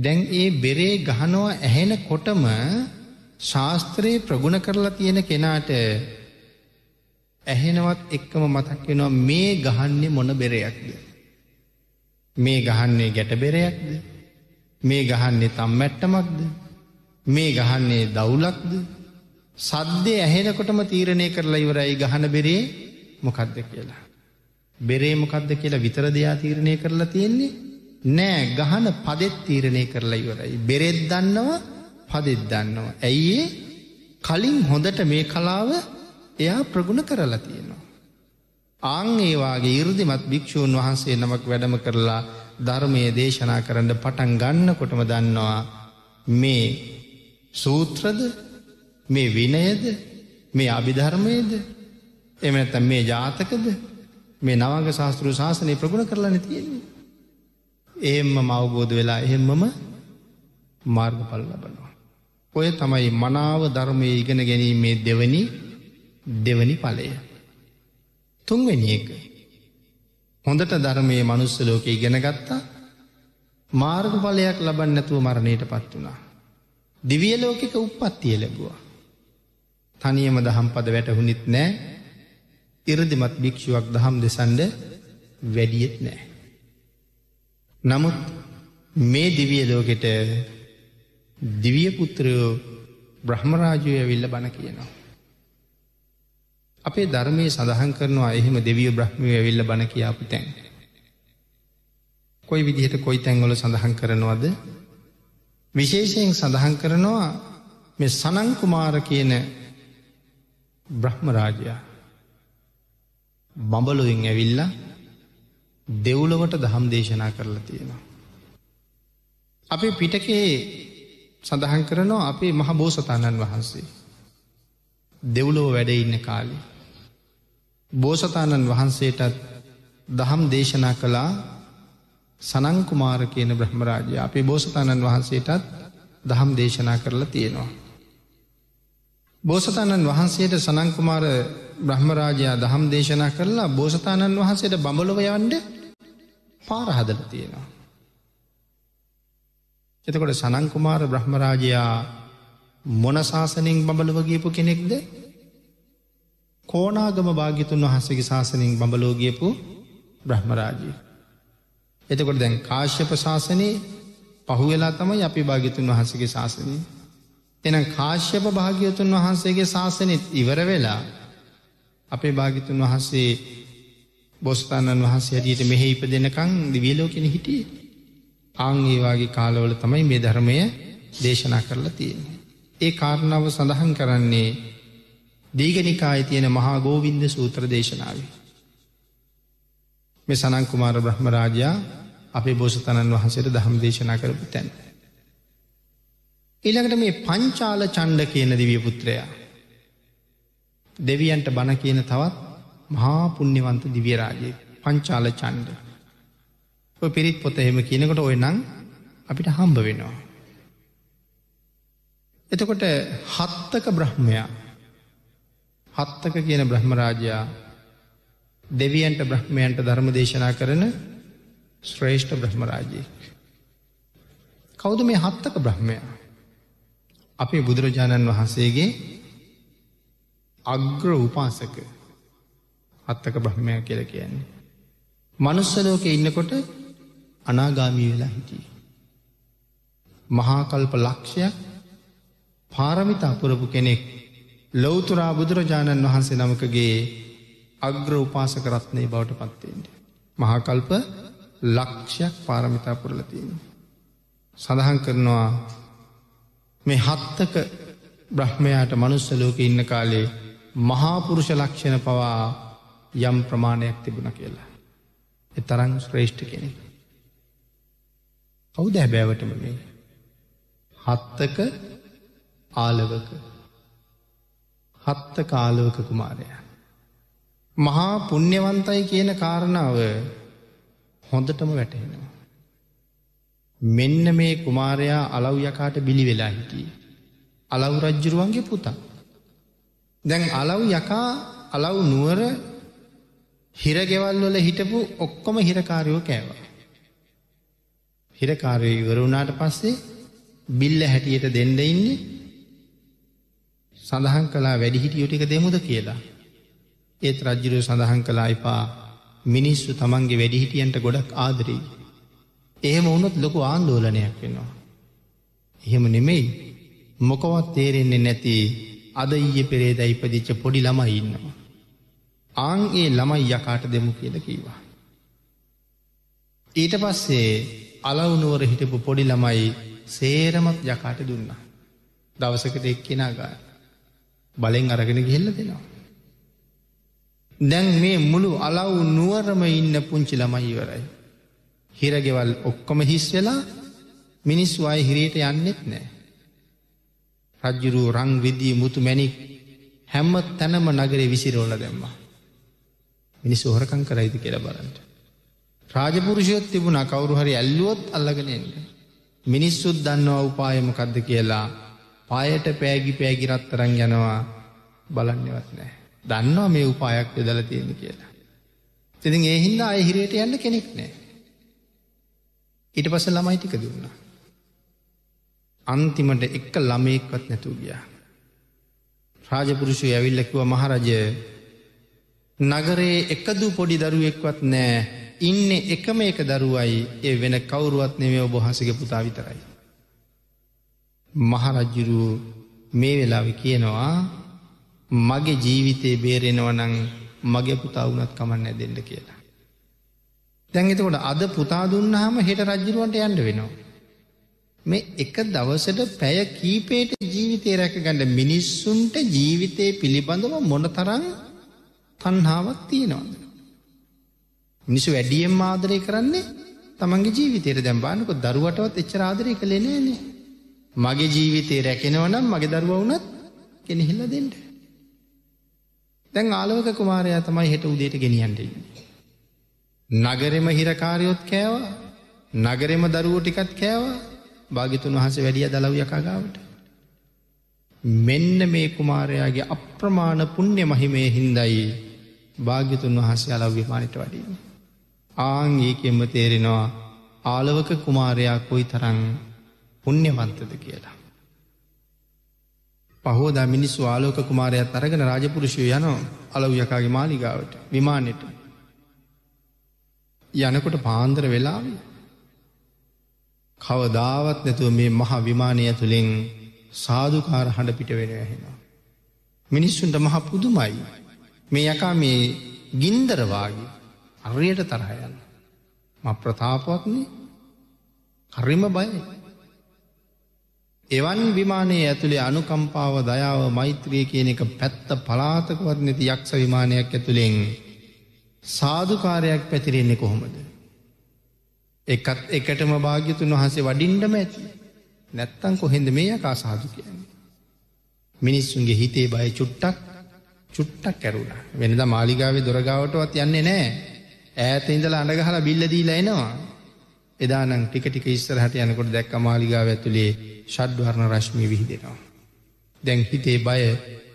දැන් ඒ බෙරේ ගහනවා ඇහෙන කොටම ශාස්ත්‍රයේ ප්‍රගුණ කරලා තියෙන කෙනාට ඇහෙනවත් එක්කම මතක් වෙනවා මේ ගහන්නේ මොන බෙරයක්ද. මේ ගහන්නේ ගැට බෙරයක්ද මේ ගහන්නේ තම් මැට්ටමක්ද මේ ගහන්නේ දවුලක්ද සද්දය ඇහෙනකොටම තීරණය කරලා ඉවරයි ගහන බෙරේ මොකක්ද කියලා. බෙරේ මොකක්ද කියලා විතර දෙයා තීරණය කරලා තියෙන්නේ නෑ ගහන පදෙත් තීරණය කරලා ඉවරයි. බෙරෙත් දන්නවා පදෙත් දන්නවා. ඇයිඒ කලින් හොඳට මේ කලාව එයා ප්‍රගුණ කරලා තියෙනවා. ආං ඒවාගේ ඉර්දිමත් භික්‍ෂූන් වහන්සේ නමක් වැඩම කරලා ධර්මය දේශනා කරන්න පටන් ගන්න කොටම දන්නවා මේ සූත්‍රද මේ විනයද මේ අභිධර්මයද එමනැත මේ ජාතකද මේ නවග ශාස්තෘ ශාසනය ප්‍රගුණ කරලන තියෙන්නේ. එහෙම්ම අවබෝධ වෙලා එහෙම්මම මාර්ගඵල් ලබනවා. ඔය තමයි මනාව ධර්මය ඉගෙන ගැනීමේ දෙවනි දෙවනි පලය. තුන්වැනි එක හොඳට ධර්මයේ මනුස්ස ලෝකයේ ඉගෙනගත්තා මාර්ගඵලයක් ලබන්න නැතුව මරණයට පත් වුණා. දිවිය ලෝකෙක උප්පත්තිය ලැබුවා. තනියම දහම් පද වැටහුණෙත් නෑ. ඉරදිමත් භික්ෂුවක් දහම් දෙසන්ඩ වැඩියෙත් නෑ. නමුත් මේ දිවිය ලෝකෙට දිවිය පුත්‍රයෝ බ්‍රහ්මරාජය ඇවිල්ල බණ කියනවා. අපේ ධර්මය සඳහන් කරනවා එහෙම දෙවිය බ්‍රහ්මිය ඇවිල්ල බණ කියාපු තැන්. කොයි විදිහට කොයි තැන්වල සඳහන් කරනවද. විශේෂයෙන් සඳහන් කරනවා මේ සනංකුමාර කියන බ්‍රහ්මරාජයා. බඹලුවෙන් ඇවිල්ල දෙව්ලොවට දහම් දේශනා කරලා තියෙනවා. අපේ පිටකේ සඳහන් කරනවා අපේ මහ බෝසතාණන් වහන්සේ. දෙව්ලොව වැඩඉන්න කාලේ. බෝසතාණන් වහන්සේටත් දහම් දේශනා කළා සනංකුමාර කියන බ්‍රහ්මරාජය අපේ බෝසතාණන් වහන්සේටත් දහම් දේශනා කරලා තියෙනවා. බෝසතාණන් වහන්සේට සනංකුමාර බ්‍රහ්මරාජයා දහම් දේශනා කරලා බෝසතාණන් වහන්සේට බඹලොව යන්ඩ පාරහදල තියෙනවා. එතකොට සනංකුමාර බ්‍රහ්මරාජයා මොනශාසනයෙන් බඹලව ගීපු කෙනෙක්ද කෝනාගම භාගිතුන් වහන්සගේ ශාසනයෙන් බඹලෝගියපු බ්‍රහ්මරාජය. එතකොට දැන් කාශ්‍යප ශාසනයේ පහුවෙලා තමයි අපි භාගිතුන් වහන්සගේ ශාසනය. එනම් කාශ්‍යප භාග්‍යතුන් වහන්සේගේ ශාසනත් ඉවර වෙලා අපේ භාගිතුන් වහන්සේ බොස්ථාණන් වහන්සේ හරියට මෙහෙ ඉප දෙනකං දිවියලෝකෙන හිටිය. ආං ඒවාගේ කාලවල තමයි මේ ධර්මය දේශනා කරලා තියෙන. ඒ කාරණාව සඳහන් කරන්නේ දීගනිකාය තියෙන මහා ගෝවින්ද සූත්‍ර දේශනාව. මෙ සනංකුමාර බ්‍රහ්මරාජයා අපේ බෝසතණන් වහන්සේට දහම් දේශනා කරපු තැන්. ඊළඟට මේ පංචාල චණ්ඩ කියන දිවිය පුත්‍රයා. දෙවියන්ට බණ කියන තවත් මහා පුුණ්‍යවන්ත දිවියරාජයේ පංචාල චන්්ඩ. ඔ පිරිත් පොත එහෙම කියනකොට ඔය නං අපිට හම්බ වෙනවා. එතකොට හත්තක බ්‍රහ්මයා හත්තක කියන බ්‍රහ්මරාජයා දෙවියන්ට බ්‍රහ්මයන්ට ධර්ම දේශනා කරන ශ්‍රේෂ්ඨ බ්‍රහ්මරාජයෙක්. කෞුද මේ හත්තක බ්‍රහ්මයා. අපේ බුදුරජාණන් වහන්සේගේ අග්‍ර උපාසක හත්තක බ්‍රහ්මයා කියල කියන්නේ. මනුස්සලෝක ඉන්නකොට අනාගාමී වෙලා හිටිය. මහාකල්ප ලක්ෂයක් පාරමිතා පුරපු කෙනෙක් ලොවතුරා බුදුරජාණන් වහන්සේ නමකගේ අග්‍ර උපාසකරත්නය බවට පත්වෙන්ට. මහාකල්ප ලක්ෂයක් පාරමිතා පුරලතින්. සඳහන් කරනවා මේ හත්තක බ්‍රහ්මයාට මනුස්සලෝක ඉන්න කාලේ මහාපුරුෂ ලක්ෂණ පවා යම් ප්‍රමාණයක් තිබුණ කියලා. එ තරං ශ්‍රේෂ්ඨ කෙනෙ. කවුද හැබෑවටම මේ. හත්තක ආලවක අත්ත කාලෝක කුමාරය. මහා පුුණ්්‍යවන්තයි කියන කාරණාව හොඳටම වැටහෙනවා. මෙන්න මේ කුමාරයා අලව් යකාට බිලි වෙලා හිටිය. අලව් රජ්ජුරුවන්ගේ පුතා. දැන් අලව් යකා අලව් නුවර හිරගෙවල් වල හිටපු ඔක්කොම හිරකාරයෝ කෑවා. හිරකාරය ඉවර වුණාට පස්සේ බිල්ල හැටියට දෙන්න ඉන්නේ සඳහන් කලා වැඩිහිටියෝ ටික දෙමුද කියලා. ඒත් රජ්ජිරුව සඳහන් කලා එපා මිනිස්සු තමන්ගේ වැඩිහිටියන්ට ගොඩක් ආදරී. එහෙම වුනොත් ලොකු ආන්දෝලනයක් වෙනවා. එහෙම නෙමෙයි මොකවත් තේරෙන්නේ නැති අද ඊය පෙරේද ඉපදිච්ච පොඩි ළමයි ඉන්නවා. ආං ඒ ළමයි යකාට දෙමු කියල කීවා. ඊට පස්සේ අලවුනුවර හිටපු පොඩි ළමයි සේරමත් යකාට දුන්නා. දවසකට එක් කෙනගාට. බලෙන් අරගෙන ගිහිල්ල දෙනවා. දැන් මේ මුළු අලව් නුවරම ඉන්න පුංචි ළමයිවරයි. හිරගෙවල් ඔක්කොම හිස් වෙලා මිනිස්සු අය හිරයට යන්නෙත් නෑ. රජ්ජුරුව රං විදී මුතු මැනික් හැම්ම තැනම නගරේ විසිරෝල දැම්මා. මිනිස්සු හොරකං කරයිති කෙර බලට. රාජපුරුෂයොත් තිබුණ කවරු හරි ඇල්ලුවොත් අල්ලගෙනෙන්ට. මිනිස්සුත් දන්නවා උපායමකක්ද කියලා පයට පෑගි පෑගි රත්තරන් යනවා බලන්නවත් නෑ. දන්නවා මේ උපායක් යොදල තියෙන කියලා. තිතින් ඒහින්ද අයහිරයට යන්න කෙනෙක් නෑ. ඊට පස ළමයිටික දුන්නා. අන්තිමට එක්ක ළමයෙක්වත් නැතු ගියා. රාජපුරුෂු ඇවිල්ලකිව මහරජය නගරේ එකදු පොඩි දරුවෙක්වත් නෑ ඉන්න එකම එක දරුවයි ඒ වෙන කවුරුවත් නෙමේ ඔබහන්සගේ පුතා විතරයි. මහරජ්ජුරු මේ වෙලාව කියනවා මගේ ජීවිතයේ බේරෙනවනං මගේ පුතා වුණත් කමන්න ඇදෙන්ට කියලා. තැන්ගෙතකොට අද පුතා දුන්නහම හෙට රජ්ජුරුවන්ට යන්ඩ වෙනවා. මේ එක දවසට පැය කීපේට ජීවිතය රැකගඩ මිනිස්සුන්ට ජීවිතය පිළිබඳව මොනතරං තන්හාාවක් තියෙනවාද. මිනිසු වැඩියම් ආදරය කරන්නේ තමන්ගේ ජීවිතයට දැම්බානකො දරුවටවත් එච්චරාදරය කළෙනේනේ. මගේ ජීවිතේ රැකෙනවනම් මගේ දරුවා වුණත් ගෙනහිල්ලා දෙන්න. දැන් ආලෝක කුමාරයා තමයි හෙට උදේට ගෙනියන්න නගරෙම හිරකාරයොත් කෑවා. නගරෙම දරුවෝ ටිකත් කෑවා. භාග්‍යතුන් වහන්සේ වැඩිය දලව් යකාගාවට. මෙන්න මේ කුමාරයාගේ අප්‍රමාණ පුණ්‍ය මහිමේ හින්දයි භාග්‍යතුන් වහන්සේ අලව්‍ය මානිට වඩින්. ආංගේකෙන්ම තේරෙනවා ආලවක කුමාරයා කොයි තරං පුුණ්්‍යවන්තද කියලා. පහෝදා මිනිස්සු ආලෝක කුමාරයත් අරගෙන රාජපුරුෂය යන අලව් යකාගේ මාලිගාවට විමානෙට. යනකොට පාන්දර වෙලාවි. කවදාවත් නැතුව මේ මහා විමානය තුළින් සාධකාර හඬ පිට වෙන ඇහෙනවා. මිනිස්සුන්ට මහ පුදුමයි. මේ යකා මේ ගින්දරවාගේ අරයට තරහයන්න. ම ප්‍රතාපවත්නේ හරිම බයයි. එවන් විමානයේ ඇතුළේ අනුකම්පාව දයාව මෛත්‍රිය කියන එක පැත්ත පලාතකවත් නැති යක්ෂ විමානයක් ඇතුළෙන් සාධකාරයක් පැතිරෙන්නේ කොහොමද. එකත් එකටම භාග්‍යතුන් වහන්සේ වඩින්ඩම ඇති නැත්තං කොහෙන්ද මේ යකා සාදු කියන්නේ. මිනිස්සුන්ගේ හිතේ බය චුට්ටක් චුට්ටක් ඇරුණ වෙනද මාලිගාවේ දොරගාවටවත් යන්නේ නෑ ඇත ඉඳලා අඩගහලා බිල්ලදීලා එනවා එදානම් ටික ටික ඉස්සරහට යනකොට දැක්ක මාලිගාව ඇතුළේ ෂඩ්වර්ණ රශ්මි විහිදෙනවා. දැන් හිතේ බය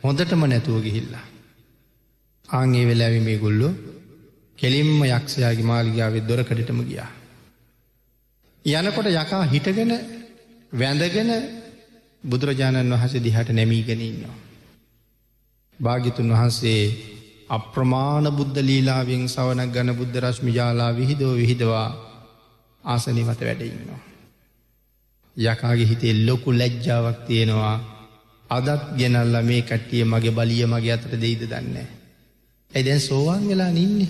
හොඳටම නැතුව ගිහිල්ලා. ආංගේ වෙලාවි මේ ගොල්ලු කෙලින්ම යක්ෂයාගේ මාලිගාවේ දොරකඩටම ගියා. යනකොට යකා හිටගෙන වැඳගෙන බුදුරජාණන් වහසේ දිහට නැමීගෙන ඉන්නවා. භාගිතුන් වහන්සේ අප්‍රමාණ බුද්ධ ලීලාවෙන් සවනක් ගන බුද්ධ රශ්මි ජාලා විහිදෝ විහිදවා ආසනි මත වැඩඉන්නවා. යකාගේ හිතේ ලොකු ලැජ්ජාවක් තියෙනවා අදත් ගෙනල්ල මේ කට්ටිය මගේ බලිය මගේ අතට දෙයිද දන්නේ. ඇදැන් සෝවාන් වෙලා නින්නේ.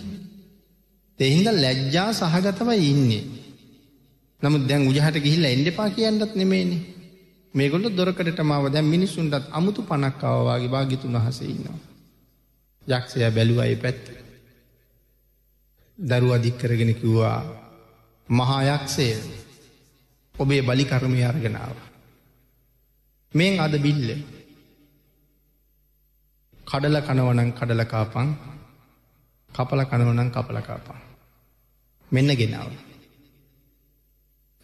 දෙහින්ද ලැජ්ජා සහගතව ඉන්නේ. නමුත් දැන් උජහට ගිහිල්ල එන්ඩපා කියන්නත් නෙමේනි මේගොල්ල දොරකට මාව දැන් මිනිස්සුන්ටත් අමුතු පනක්කාවවාගේ භාගිතුන් වහසඉන්නවා. යක්ෂය බැලුවයි පැත්ත. දරුවා දික්කරගෙන කිව්වා මහායක්ෂය ඔබේ බලිකරමය අර්ගෙනාව. මෙන් අද බිල්ල කඩල කනවනං කඩලකාපං කපල කනවනං කපලකාපා. මෙන්න ගෙනාව.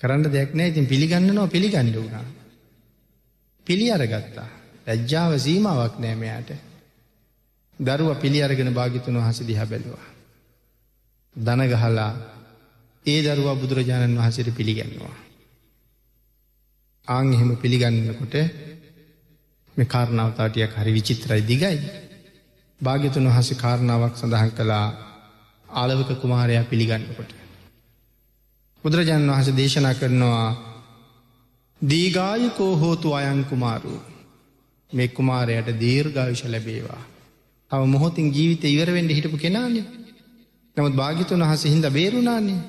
කරන්න දෙයක් නෑ ඉතින් පිළිගන්නනවා පිළිගන්න වුණා. පිළි අරගත්තා. ලැජ්ජාව සීමාවක් නෑ මෙයාට. දරුවා පිළි අරගෙන භාගිතුන් වහන්සේ දිහා බැලුවා. දනගහලා ඒ දරුවා බුදුරජාණන් වහන්සේට පිළිගන්නවා. ආං එහෙම පිළිගන්නකොට මේ කාරණාවතාටියක් හරි විචිත්‍රයි දිගයි. භාග්‍යතුන් වහස කාරණාවක් සඳහන් කළා ආලවක කුමාරයා පිළිගන්නකොට. බුදුරජාණන් වහස දේශනා කරනවා දීගායුකෝ හෝතු අයන් කුමාරු මේ කුමාරයට දීර්ගාවිශ ලැබේවා. තව මොහොතින් ජීවිත ඉවරවෙන්ඩ හිටපු කෙනානේ නමුත් භාගිතුන් වහස හින්ද බේරුණානේ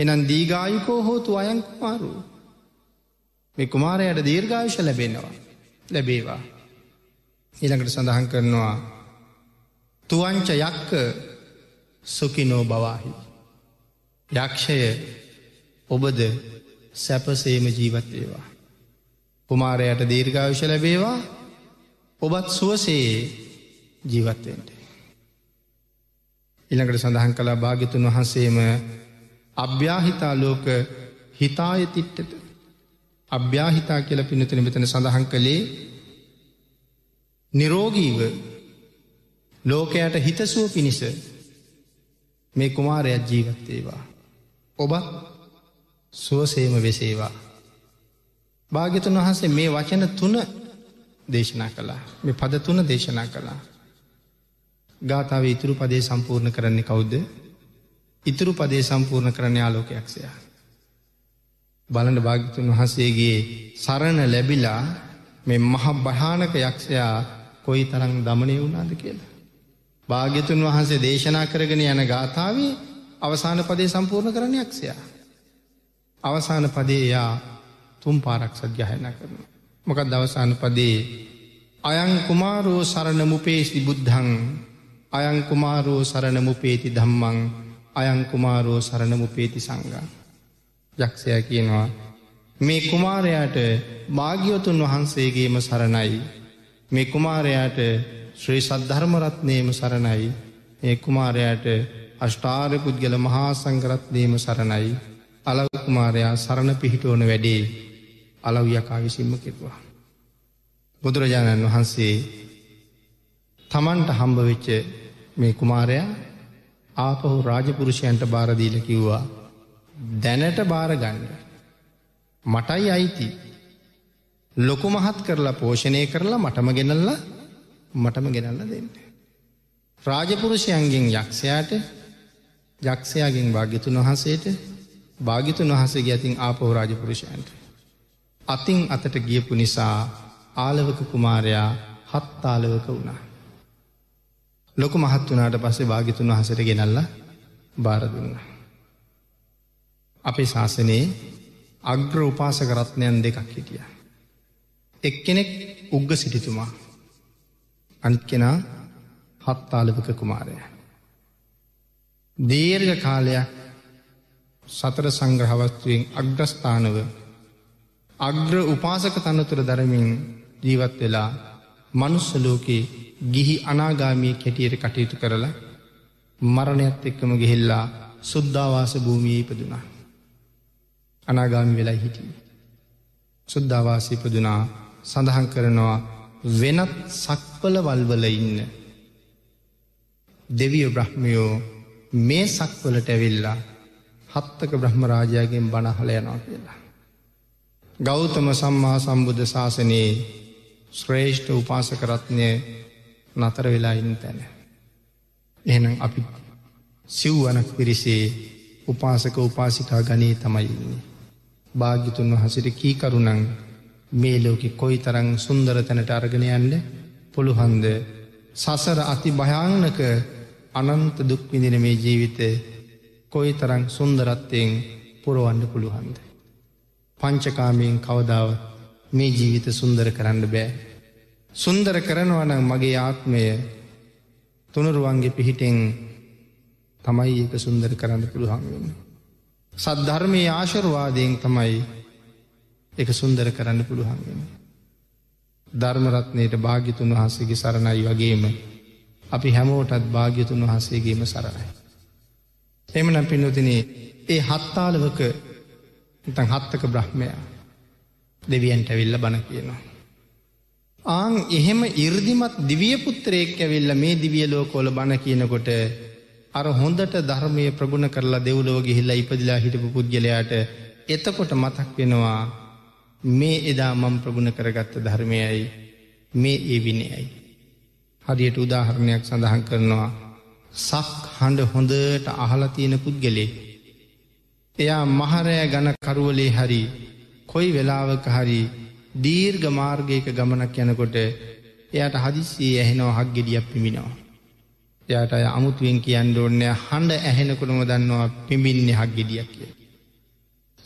එනන් දීගායුකෝ හෝතු අයන් කුමාරු. මේ කුමාරයට දීර්ඝායුෂ ලැබෙනවා. ලැබේවා. ඊළඟට සඳහන් කරනවා තුවංච යක්ක සුකිනෝ බවාහි. යක්ෂය ඔබද සැපසේම ජීවත්වේවා. කුමාරයට දීර්ඝාවිශ ලැබේවා ඔබත් සුවසේ ජීවත්වෙන්ට. ඉළඟට සඳහන් කලා භාගිතුන් වහන්සේම අභ්‍යාහිතාලෝක හිතායතිට්ටට අභ්‍යාහිතා කියල පිනතන මෙතන සඳහන් කළේ නිරෝගීව ලෝකයට හිතසුව පිණිස මේ කුමාරයක් ජීවත්තේවා. ඔබත් සුවසේම වෙසේවා. භාගිතුන් වහන්සේ මේ වචන තුන දේශනා කළා මේ පද තුන දේශනා කළා. ගාථාව ඉතුරු පදේ සම්පූර්ණ කරන්නේ කවුද්ද ඉතුරු පදේ සම්පූර්ණ කරණ යාලෝකයක් සයා. බලඩ භාගිතුන් වහන්සේගේ සරණ ලැබිලා මෙ මහ භානක යක්ෂයා කොයි තරං දමනය වුණාද කියලා. භාගිතුන් වහන්සේ දේශනා කරගෙන යන ගාථාව අවසාන පදේ සම්පූර්ණ කරණ යක්ෂයා. අවසාන පදේ එයා තුම් පාරක් සද්‍යහයන කරන. මොකත් දවසාන පදේ අයං කුමාරෝ සරණමුපේසි බුද්ධං අයං කුමාරෝ සරණමුපේති ධම්මං අයංකුමාරෝ සරණමු පේති සංගා. යක්ෂය කියනවා. මේ කුමාරයාට භාග්‍යවතුන් වහන්සේගේම සරණයි. මේ කුමාරයාට ශ්‍රී සද්ධර්මරත්නයම සරණයි. ඒ කුමාරයාට අෂ්ඨාර පුද්ගල මහා සංගරත්නයම සරණයි. අලව කුමාරයා සරණ පිහිටුවන වැඩේ අලව්‍යකා විසිම්ම කෙරවා. බුදුරජාණන් වහන්සේ තමන්ට හම්බවෙච්ච මේ කුමාරයා ආපහු රාජපුරුෂයන්ට බාරදීල කිව්වා දැනට බාරගන්න මටයි අයිති ලොකු මහත් කරලා පෝෂණය කරලා මටම ගෙනල්ල මටම ගෙනල්ල දෙන්න. රාජපුරුෂයන්ගෙන් යක්ෂයාට යක්ෂයාගෙන් භාග්‍යතුන් වහන්සේට භාගිතුන් වහසගේ ඇතින් ආපහෝ රාජපුරුෂයන්ට. අතින් අතට ගියපු නිසා ආලවක කුමාරයා හත්තාලවක වුණා. ලොකු මහත් වනාට පස්සේ භාගිතුන් වහසට ගෙනල්ල බාරදුන්න. අපේ ශාසනයේ අග්‍ර උපාසකරත්නයන් දෙකක් හිටිය. එක්කෙනෙක් උග්ග සිටිතුමා අනිත් කෙනා හත්තාලවක කුමාරය. දේර්ග කාලයක් සතර සංග්‍රහවස්තුවෙන් අග්‍රස්ථානව අග්‍ර උපාසක තනතුර දරමින් ජීවත් වෙලා මනුස්සලෝකයේ ගිහි අනාගාමිය කැටියට කටයුතු කරලා මරණයත් එක්කම ගෙහෙල්ලා සුද්ධවාස භූමිය ඉපදුනා. අනාගාමි වෙලා හිටිය. සුද්ධවාස ඉපදුනා සඳහන් කරනවා වෙනත් සක්පල වල්වල ඉන්න. දෙවිය බ්‍රහ්මියෝ මේ සක්වලට ඇවිල්ලා හත්තක බ්‍රහ්මරාජයගෙන් බණහල යනවා කියලා. ගෞතම සම්මා සම්බුද්ධ ශාසනයේ ශ්‍රේෂ්ඨ උපාසකරත්නය නතර වෙලා ඉන්න තැන. එහනම් අපි සිව්වනක් පිරිසේ උපාසක උපාසිකා ගනී තමයින්නේ. භාග්‍යතුන් වහසිට කීකරුණං මේ ලෝකෙ කොයි තරං සුන්දර තැනට අර්ගනයන්ඩ පුළුහන්ද සසර අති භයානක අනන්ත දුක්විඳින මේ ජීවිත කොයි තරං සුන්දරත්වයෙන් පුරුවන්ඩ පුළුහන්ද. පංචකාමයෙන් කවදාව මේ ජීවිත සුන්දර කරන්න බෑ සුන්දර කරනවන මගේ ආත්මය තුනුරුවන්ගේ පිහිටෙන් තමයි ඒක සුන්දර කරන්න පුළුවන්ගන්න. සද්ධර්මය ආශරවාදයෙන් තමයි එක සුන්දර කරන්න පුළුවන්ගෙන. ධර්මරත්නයට භාගිතුන් වහසගේ සරණයි වගේම අපි හැමෝටත් භාග්‍යතුන් වහසේගේම සරණයි. එමනම් පින්නතිනේ ඒ හත්තාලවක තන් හත්තක බ්‍රහ්මයා දෙවියන්ට විල්ල බණ කියනවා. ආං එහෙම ඉර්දිමත් දිවිය පුත්‍රයෙක් ඇවිල්ලා මේ දිවිය ලෝකවල බණ කියනකොට අර හොඳට ධර්මයේ ප්‍රගුණ කරලා දෙව්ලොව ගිහිල්ලා ඉපදිලා හිටපු පුද්ගලයාට එතකොට මතක් වෙනවා මේ එදා මම ප්‍රගුණ කරගත්ත ධර්මයයි මේ ඒ විනයයි හරියට උදාහරණයක් සඳහන් කරනවා සක් හඬ හොඳට අහලා තියෙන පුද්ගලෙක් එයා මහරෑ ගණ කරවලේ හරි කොයි වෙලාවක හරි දීර්ඝ මාර්ගයක ගමනක් යනකොට එයට හදිස්සේ ඇහෙනව හක් ගෙඩියක් පිමිනවා. එයාට අය අමුතුවෙන් කියන්න ඕන්නේ හඬ ඇහෙනකොටම දන්නවා පිඹින්නේ හක් ගෙඩියක් කියලා.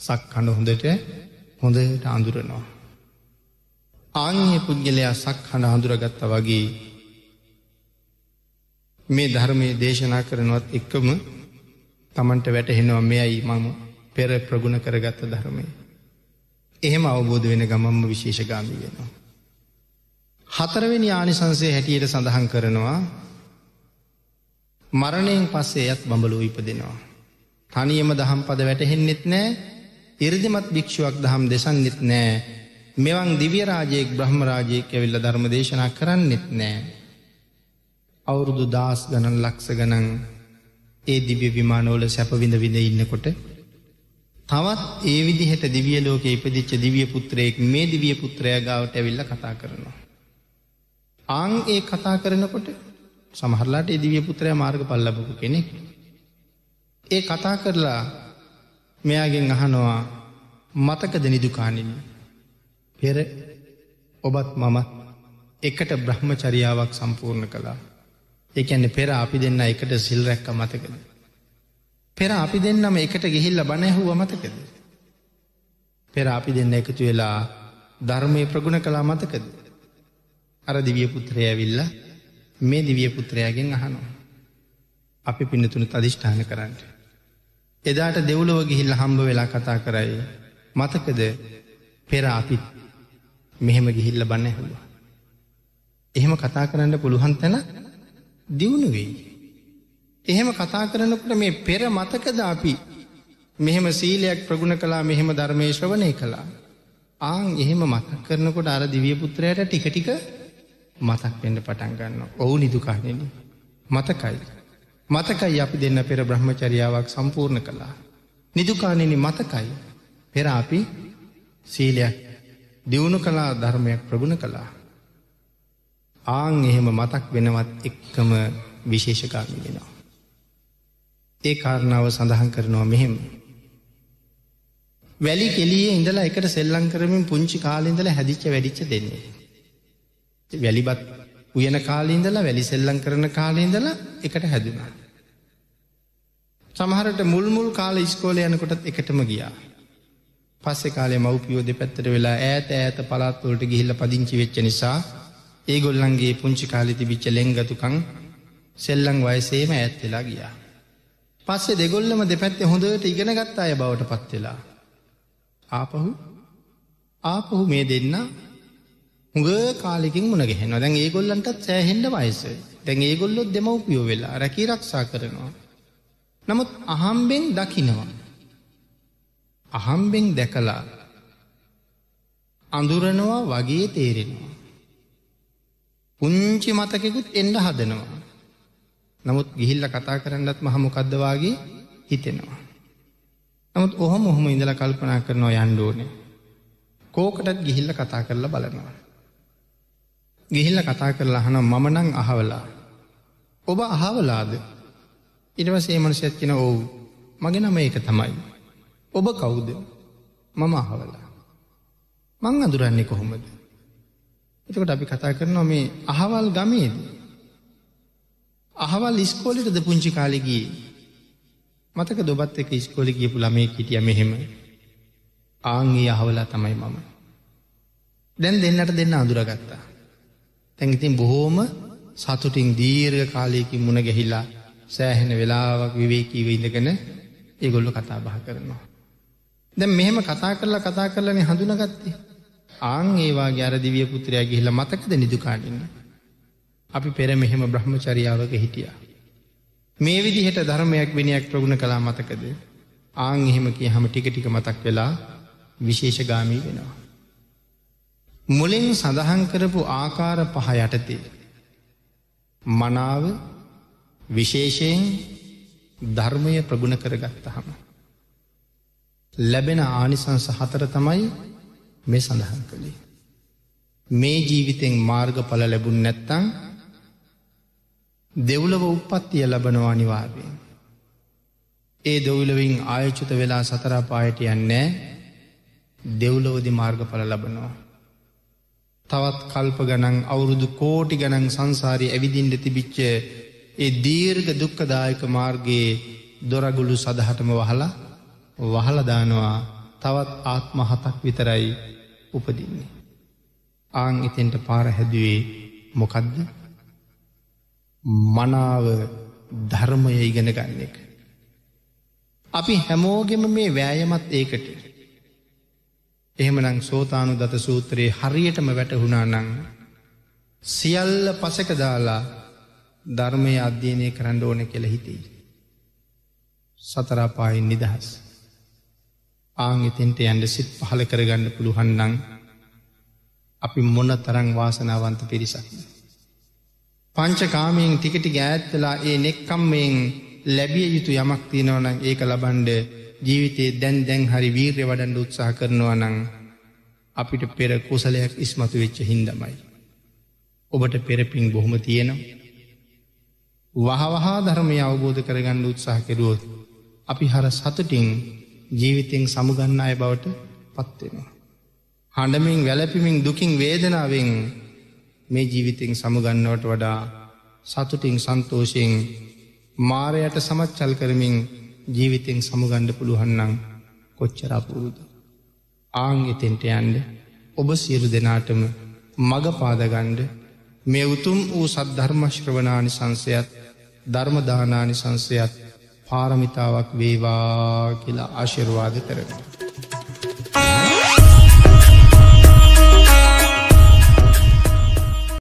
සක්හඬ හොඳට හොඳට අඳුරනවා. ආන්‍ය පුද්ගලයා සක්හඬ අඳුරගත්තා වගේ මේ ධර්මයේ දේශනා කරනවත් එක්කම Tamanට වැටහෙනවා මෙයයි මම පෙර ප්‍රගුණ කරගත් ධර්මයේ එහෙම අවබෝධ වෙන ගමම්ම විශේෂගාමි වෙනවා. හතරවෙනි ආනිසංසය හැටියට සඳහන් කරනවා මරණයෙන් පස්සේ යත් බඹලෝ ඉපදෙනවා. තනියම දහම් පද වැටහෙන්නෙත් නෑ ඉරිදිමත් භික්ෂුවක් දහම් දෙසන්නෙත් නෑ මෙවන් දිව්‍යරාජයෙක් බ්‍රහ්මරාජයෙක් ඇවිල්ල ධර්ම දේශනා කරන්නෙත් නෑ. අවුරුදු දාස් ගණන් ලක්ස ගණන් ඒ දිව්‍ය විමානෝල සැපවිඳ විඳ ඉන්නකොට තවත් ඒ විදිහට දිවිය ලෝකයේ ඉපදිච්ච දිවිය පුත්‍රයෙක් මේ දිවිය පුත්‍රයා ගාවට ඇවිල්ලා කතා කරනවා. ආන් ඒ කතා කරනකොට සමහරලාට ඒ දිවිය පුත්‍රයා මාර්ගඵල ලැබපු කෙනෙක්. ඒ කතා කරලා මෙයාගෙන් අහනවා මතකද නිදුකාණෙනි පෙර ඔබත් මමත් එකට බ්‍රහ්මචරියාවක් සම්පූර්ණ කළා. ඒ කියන්නේ පෙර අපි දෙන්න එකට සිල් රැක්ක මතකද පෙර අපි දෙන්නම එකට ගිහිල්ල බණ ඇහුව මතකද? පෙර අපි දෙන්න එකතු වෙලා ධර්මයේ ප්‍රගුණ කළා මතකද? අර දිව්‍ය පුත්‍රය ඇවිල්ලා මේ දිව්‍ය පුත්‍රයාගෙන් අහනවා. අපි පින්නතුණු අධිෂ්ඨාන කරන්න. එදාට දෙව්ලොව ගිහිල්ලා හම්බ වෙලා කතා කරයි. මතකද පෙර අපි මෙහෙම ගිහිල්ල බණ ඇහුවා. එහෙම කතා කරන්න පුළුවන් තැන දියුණු වෙයි. එහෙම කතා කරනකට මේ පෙර මතකද අපි මෙහෙම සීලයක් ප්‍රගුණ කලා මෙහෙම ධර්මේශ්‍රවනය කළා. ආං එහෙම මතක් කරනකොට අර දිවියපුත්‍රයට ටිකටික මතක් පෙන්ට පටන් ගන්න ඔවු නිදුකානෙන මතකයි. මතකයි අපි දෙන්න පෙර බ්‍රහ්මචරියාවක් සම්පූර්ණ කළා. නිදුකානෙන මතකයි පෙර අපි සීලයක් දියුණු කලා ධර්මයක් ප්‍රගුණ කළා. ආං එහෙම මතක් වෙනවත් එක්කම විශේෂකාමි වෙනවා. ඒ කාරණාව සඳහන් කරනවා මෙහෙම. වැලි කෙලියේ ඉඳලා එකට සෙල්ලං කරමින් පුංචි කාලින්දල හැදිච්ච වැඩිච්ච දෙන්නේ. වැලිබත් උයන කාලින්දලා වැලි සෙල්ලං කරන කාලින්දලා එකට හැදුනා. සමහරට මුල්මුල් කාල ඉස්කෝල යනකොටත් එකටම ගියා. පස්සෙ කාලේ මව්පියෝ දෙපැත්තට වෙලා ඈත ඈත පලාත්වලට ගිහිල්ල පදිංචි වෙච්ච නිසා ඒ ගොල්ලන්ගේ පුංචි කාලි තිබිච්ච ලෙංගතුකං සෙල්ලං වයසේම ඇත් වෙලා ගියා. පස්සේ දෙගොල්ලම දෙපැත්තේ හොඳට ඉගෙනගත් අය බවට පත්වෙලා. ආපහු ආපහු මේ දෙන්න හුඟ කාලෙකින් මුණගහෙන දැන් ඒගොල්ලන්ටත් සෑහෙන්ඩ වයිස දැන් ඒගොල්ලොත් දෙමවපියෝ වෙලා රැකී රක්ෂා කරනවා. නමුත් අහම්බෙන් දකිනවා. අහම්බෙන් දැකලා අඳුරනවා වගේ තේරෙනවා. පුංචි මතකෙකුත් එන්ඩ හදනවා. නමුත් ගිහිල්ල කතා කරන්නත් මහ මොකද්ද වාගේ හිතෙනවා. නමුත් ඔහොම ඔහොම ඉඳලා කල්පනා කරනවා යන්න ඕනේ. කෝකටත් ගිහිල්ල කතා කරලා බලනවා. ගිහිල්ල කතා කරලා අහනවා මම නම් අහවලා. ඔබ අහවලාද? ඊට පස්සේ ඒ මනුස්සයත් කියන ඔව් මගේ නම ඒක තමයි. ඔබ කවුද? මම අහවලා. මං අඳුරන්නේ කොහොමද? එතකොට අපි කතා කරනවා මේ අහවල් ගමේදී අහවල් ඉස්කෝලිට ද පුංචි කාලෙගී මතක දොබත් එක ඉස්කොලි ගියපු ළමේ කිටිය මෙහෙම ආංගේ අහවලා තමයි මම දැන් දෙන්නට දෙන්න අඳුරගත්තා තැන්ඉතින් බොහෝම සතුටින් දීර්ඝ කාලයකින් මුණ ගැහිලා සෑහෙන වෙලාවක් විවේකීව ඉඳගෙන ඒගොල්ලු කතා බහ කරනවා. දැන් මෙහෙම කතා කරලා කතා කරලනේ හඳුනගත්තේ. ආන් ඒවා ගැරදිවිය පුත්‍රයා ගිහිලා මතකද නිදුකාඩින්න. අපි පෙර මෙහෙම බ්‍රහ්මචරියාවක හිටියා. මේ විදිහට ධර්මයක් වෙනයක් ප්‍රගුණ කලා මතකද ආං එහෙම කිය හම ටික ටික මතක් වෙලා විශේෂගාමී වෙනවා. මුලින් සඳහන් කරපු ආකාර පහ යටතේ. මනාව විශේෂයෙන් ධර්මය ප්‍රගුණ කරගත්තහම. ලැබෙන ආනිසංස හතර තමයි මේ සඳහන් කළේ. මේ ජීවිතෙන් මාර්ගඵල ලැබුන් නැත්තං දෙව්ලව උපත්තිය ලබනවා අනිවාර්යෙන්. ඒ දෙව්ලවින් ආයචුත වෙලා සතරාපායට යන්නේ දෙව්ලොවදි මාර්ගඵල ලබනවා. තවත් කල්ප ගනන් අවුරුදු කෝටි ගනන් සංසාරය ඇවිදින්ට තිබිච්ච ඒ දීර්ග දුක්කදායක මාර්ගයේ දොරගුළු සදහටම වහලා වහලදානවා තවත් ආත්ම හතක් විතරයි උපදින්නේ. ආං එතෙන්ට පාර හැදුවේ මොකද්ද? මනාව ධර්මය ඉගෙන ගන්න එක. අපි හැමෝගෙම මේ වෑයමත් ඒකට. එහෙමනං සෝතානු දත සූත්‍රයේ හරියටම වැටහුණා නං. සියල්ල පසකදාලා ධර්මය අධ්‍යයනය කරන්න ඕන කෙළ හිතෙයි. සතරාපායෙන් නිදහස්. ආංගිතින්ට ඇන්ඩ සිත් පහල කරගන්න පුළුහන්නං අපි මොන තරං වාසනාවන්ත පිරිසක්න්න. පංචකාමයෙන් ටිකට ගෑත් වෙලා ඒ නෙක්කම්මෙන් ලැබිය යුතු යමක් තියෙනවා නම් ඒක ලබන්න ජීවිතේ දැන් දැන් හරි වීරිය වඩන්න උත්සාහ කරනවා නම් අපිට පෙර කුසලයක් ඉස්මතු වෙච්ච හින්දමයි. ඔබට පෙර පිං බොහොම තියෙනවා. වහවහා ධර්මය අවබෝධ කරගන්න උත්සාහ කෙරුවොත් අපි හර සතුටින් ජීවිතෙන් සමුගන්න අය බවට පත්වෙනවා. හඬමින් වැලපිමින් දුකින් වේදනාවෙන් මේ ජීවිතෙන් සමුගන්නවට වඩා සතුටින් සන්තෝෂයෙන් මාරයට සමච්චල් කරමින් ජීවිතෙන් සමුගණ්ඩ පුළුවන්නන් කොච්චරපුරුද. ආං එතෙන්ට යන්ඩ ඔබ සියලු දෙනාටම මග පාදගණ්ඩ මේ උතුම් වූ සද්ධර්මශ්‍රවනානි සංසයත් ධර්මදානානි සංසයත් පාරමිතාවක් වේවා කියලා ආශිර්වාද කරට.